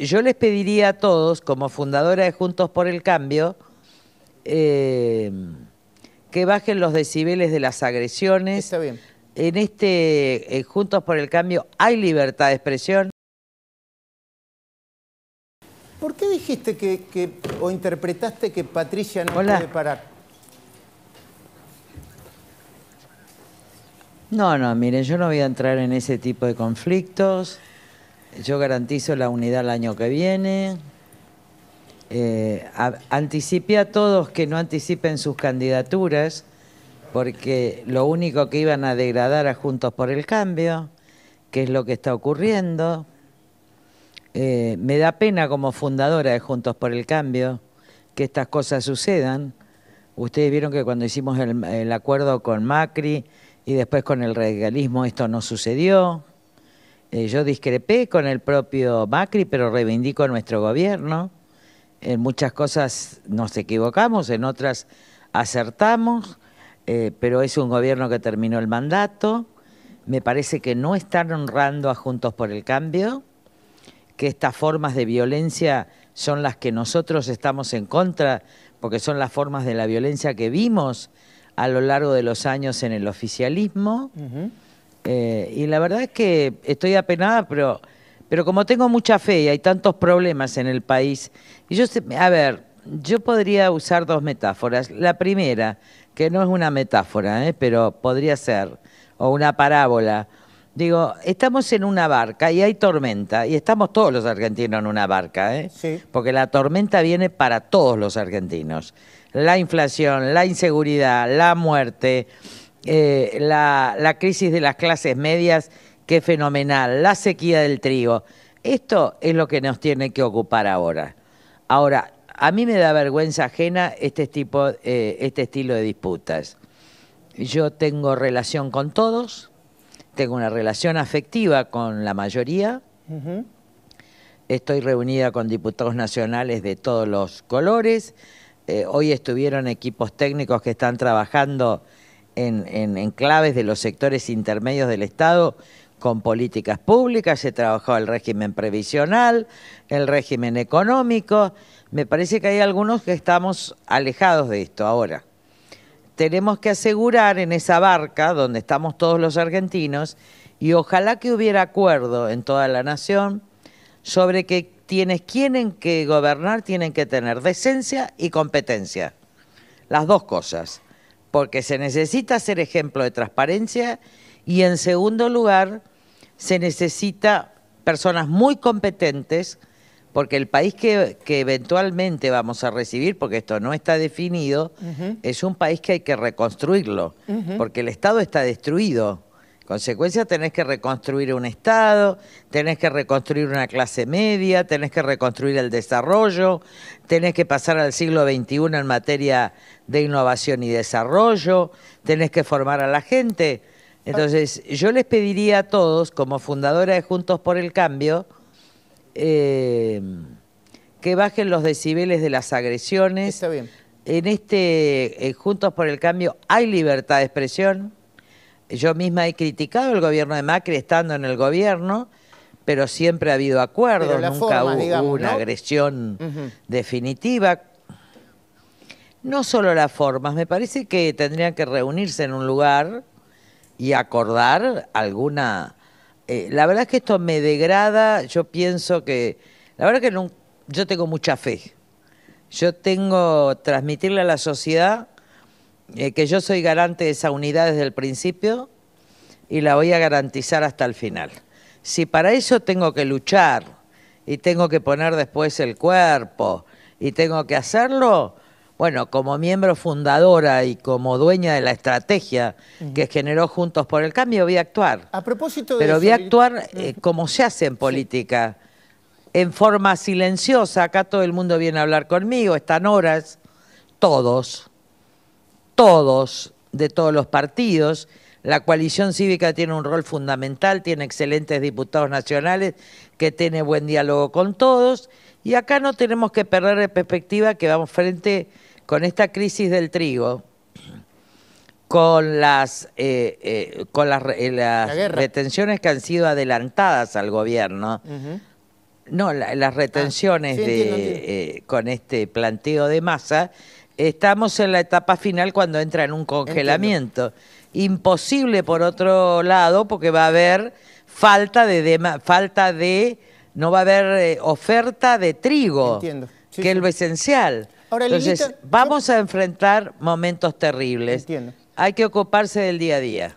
Yo les pediría a todos, como fundadora de Juntos por el Cambio, eh, que bajen los decibeles de las agresiones. Está bien. En este eh, Juntos por el Cambio hay libertad de expresión. ¿Por qué dijiste que, o interpretaste que Patricia no Hola. puede parar? No, no, miren, yo no voy a entrar en ese tipo de conflictos. Yo garantizo la unidad el año que viene. Eh, anticipé a todos que no anticipen sus candidaturas, porque lo único que iban a degradar a Juntos por el Cambio, que es lo que está ocurriendo. Eh, me da pena como fundadora de Juntos por el Cambio que estas cosas sucedan. Ustedes vieron que cuando hicimos el, el acuerdo con Macri y después con el radicalismo esto no sucedió. Eh, yo discrepé con el propio Macri, pero reivindico nuestro gobierno. En muchas cosas nos equivocamos, en otras acertamos, eh, pero es un gobierno que terminó el mandato. Me parece que no están honrando a Juntos por el Cambio, que estas formas de violencia son las que nosotros estamos en contra, porque son las formas de la violencia que vimos a lo largo de los años en el oficialismo. Eh, y la verdad es que estoy apenada, pero, pero como tengo mucha fe y hay tantos problemas en el país, y yo, a ver, yo podría usar dos metáforas. La primera, que no es una metáfora, eh, pero podría ser, o una parábola. Digo, estamos en una barca y hay tormenta, y estamos todos los argentinos en una barca, ¿eh? porque la tormenta viene para todos los argentinos. La inflación, la inseguridad, la muerte, eh, la, crisis de las clases medias, qué fenomenal, la sequía del trigo. Esto es lo que nos tiene que ocupar ahora. Ahora, a mí me da vergüenza ajena este, tipo, eh, este estilo de disputas. Yo tengo relación con todos, tengo una relación afectiva con la mayoría, estoy reunida con diputados nacionales de todos los colores, eh, hoy estuvieron equipos técnicos que están trabajando en, claves de los sectores intermedios del Estado con políticas públicas, se trabajó el régimen previsional, el régimen económico. Me parece que hay algunos que estamos alejados de esto ahora. Tenemos que asegurar en esa barca donde estamos todos los argentinos, y ojalá que hubiera acuerdo en toda la nación sobre que quienes tienen que gobernar tienen que tener decencia y competencia. Las dos cosas porque se necesita ser ejemplo de transparencia y en segundo lugar se necesita personas muy competentes porque el país que, eventualmente vamos a recibir, porque esto no está definido, es un país que hay que reconstruirlo, porque el Estado está destruido consecuencia tenés que reconstruir un Estado, tenés que reconstruir una clase media, tenés que reconstruir el desarrollo, tenés que pasar al siglo XXI en materia de innovación y desarrollo, tenés que formar a la gente. Entonces, yo les pediría a todos, como fundadora de Juntos por el Cambio, eh, que bajen los decibeles de las agresiones. Está bien. En este Juntos por el Cambio hay libertad de expresión yo misma he criticado el gobierno de Macri estando en el gobierno, pero siempre ha habido acuerdos, nunca hubo una agresión definitiva. No solo las formas, me parece que tendrían que reunirse en un lugar y acordar alguna... Eh, la verdad es que esto me degrada, yo pienso que... La verdad es que yo tengo mucha fe. Yo tengo transmitirle a la sociedad eh, que yo soy garante de esa unidad desde el principio y la voy a garantizar hasta el final. Si para eso tengo que luchar y tengo que poner después el cuerpo y tengo que hacerlo, bueno, como miembro fundadora y como dueña de la estrategia que generó Juntos por el Cambio, voy a actuar. A propósito de Pero voy a actuar eh, como se hace en política, en forma silenciosa. Acá todo el mundo viene a hablar conmigo, están horas, todos todos, de todos los partidos. La coalición cívica tiene un rol fundamental, tiene excelentes diputados nacionales, que tiene buen diálogo con todos. Y acá no tenemos que perder de perspectiva que vamos frente con esta crisis del trigo, con las, eh, eh, con las, eh, retenciones que han sido adelantadas al gobierno. No, las retenciones ah, de, con este planteo de masa Estamos en la etapa final cuando entra en un congelamiento. Imposible por otro lado porque va a haber falta de, falta de no va a haber eh, oferta de trigo, que es lo esencial. Entonces, vamos a enfrentar momentos terribles. Entiendo. Hay que ocuparse del día a día.